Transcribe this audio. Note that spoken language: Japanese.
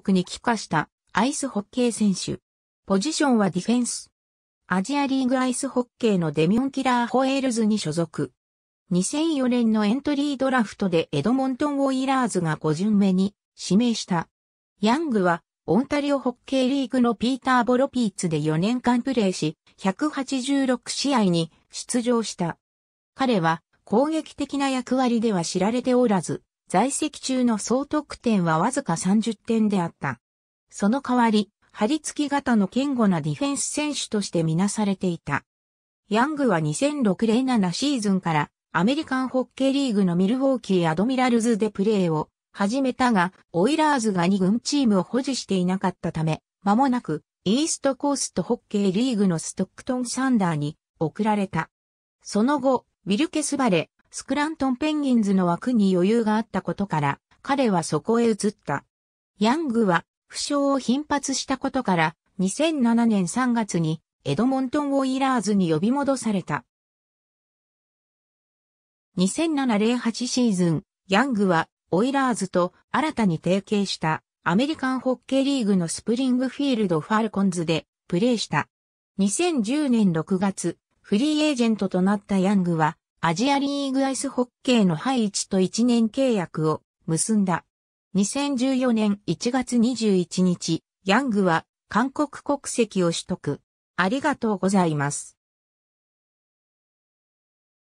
国に帰化したアイスホッケー選手。ポジションはディフェンス。アジアリーグアイスホッケーのデミオン・キラー・ホエールズに所属。2004年のエントリードラフトでエドモントン・ウォイラーズが5巡目に指名した。ヤングはオンタリオホッケーリーグのピーター・ボロピーツで4年間プレーし、186試合に出場した。彼は攻撃的な役割では知られておらず、在籍中の総得点はわずか30点であった。その代わり、張り付き型の堅固なディフェンス選手としてみなされていた。ヤングは2006-07シーズンからアメリカンホッケーリーグのミルウォーキーアドミラルズでプレーを始めたが、オイラーズが2軍チームを保持していなかったため、間もなくイーストコーストホッケーリーグのストックトンサンダーに送られた。その後、ウィルケスバレ、スクラントンペンギンズの枠に余裕があったことから、彼はそこへ移った。ヤングは、負傷を頻発したことから、2007年3月に、エドモントン・オイラーズに呼び戻された。2007-08シーズン、ヤングは、オイラーズと新たに提携したアメリカンホッケーリーグのスプリングフィールドファルコンズでプレーした。2010年6月、フリーエージェントとなったヤングはアジアリーグアイスホッケーのハイチと1年契約を結んだ。2014年1月21日、ヤングは韓国国籍を取得。ありがとうございます。